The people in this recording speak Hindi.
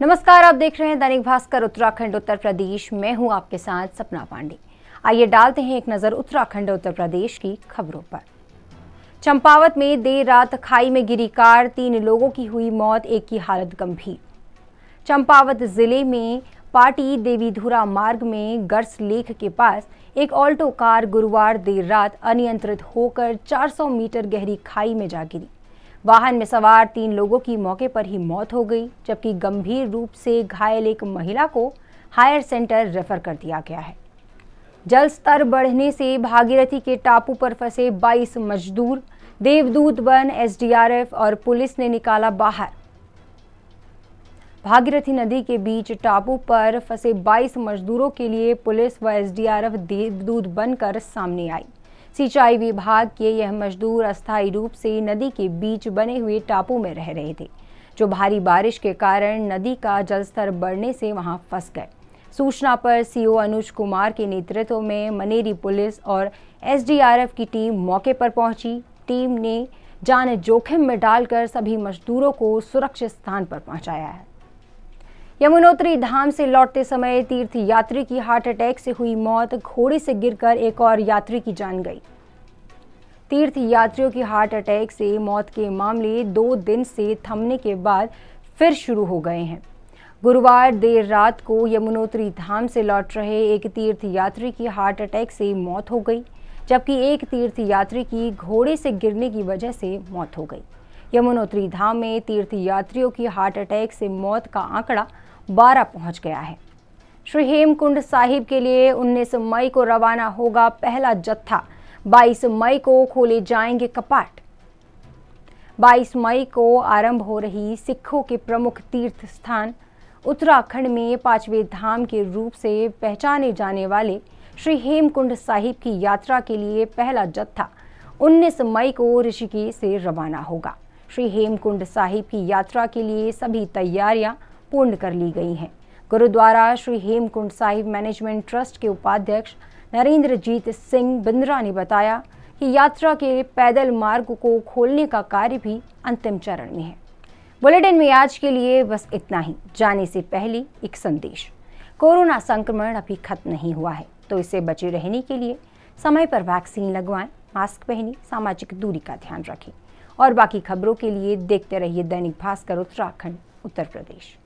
नमस्कार आप देख रहे हैं दैनिक भास्कर उत्तराखंड उत्तर प्रदेश मैं हूं आपके साथ सपना पांडे आइए डालते हैं एक नजर उत्तराखंड उत्तर प्रदेश की खबरों पर चंपावत में देर रात खाई में गिरी कार तीन लोगों की हुई मौत एक की हालत गंभीर चंपावत जिले में पाटी देवीधुरा मार्ग में गर्स लेख के पास एक ऑल्टो कार गुरुवार देर रात अनियंत्रित होकर 400 मीटर गहरी खाई में जा गिरी वाहन में सवार तीन लोगों की मौके पर ही मौत हो गई जबकि गंभीर रूप से घायल एक महिला को हायर सेंटर रेफर कर दिया गया है जल स्तर बढ़ने से भागीरथी के टापू पर फंसे 22 मजदूर देवदूत बन एसडीआरएफ और पुलिस ने निकाला बाहर भागीरथी नदी के बीच टापू पर फंसे 22 मजदूरों के लिए पुलिस व एसडीआरएफ देवदूत बनकर सामने आई सिंचाई विभाग के यह मजदूर अस्थायी रूप से नदी के बीच बने हुए टापू में रह रहे थे जो भारी बारिश के कारण नदी का जलस्तर बढ़ने से वहां फंस गए सूचना पर सीओ अनुज कुमार के नेतृत्व में मनेरी पुलिस और एसडीआरएफ की टीम मौके पर पहुंची टीम ने जान जोखिम में डालकर सभी मजदूरों को सुरक्षित स्थान पर पहुंचाया है यमुनोत्री धाम से लौटते समय तीर्थ यात्री की हार्ट अटैक से हुई मौत घोड़े से गिरकर एक और यात्री की जान गई तीर्थ यात्रियों की हार्ट अटैक से मौत के मामले दो दिन से थमने के बाद फिर शुरू हो गए हैं गुरुवार देर रात को यमुनोत्री धाम से लौट रहे एक तीर्थ यात्री की हार्ट अटैक से मौत हो गई जबकि एक तीर्थ यात्री की घोड़े से गिरने की वजह से मौत हो गई यमुनोत्री धाम में तीर्थ यात्रियों की हार्ट अटैक से मौत का आंकड़ा बारह पहुंच गया है श्री हेमकुंड साहिब के लिए 19 मई को रवाना होगा पहला जत्था 22 मई को खोले जाएंगे कपाट 22 मई को आरंभ हो रही सिखों के प्रमुख तीर्थ स्थान उत्तराखंड में पांचवें धाम के रूप से पहचाने जाने वाले श्री हेमकुंड साहिब की यात्रा के लिए पहला जत्था 19 मई को ऋषिकेश से रवाना होगा श्री हेमकुंड साहिब की यात्रा के लिए सभी तैयारियां पूर्ण कर ली गई हैं गुरुद्वारा श्री हेमकुंड साहिब मैनेजमेंट ट्रस्ट के उपाध्यक्ष नरेंद्रजीत सिंह बिंद्रा ने बताया कि यात्रा के पैदल मार्ग को खोलने का कार्य भी अंतिम चरण में है बुलेटिन में आज के लिए बस इतना ही जाने से पहले एक संदेश कोरोना संक्रमण अभी खत्म नहीं हुआ है तो इसे बचे रहने के लिए समय पर वैक्सीन लगवाएं मास्क पहने सामाजिक दूरी का ध्यान रखें और बाकी खबरों के लिए देखते रहिए दैनिक भास्कर उत्तराखंड उत्तर प्रदेश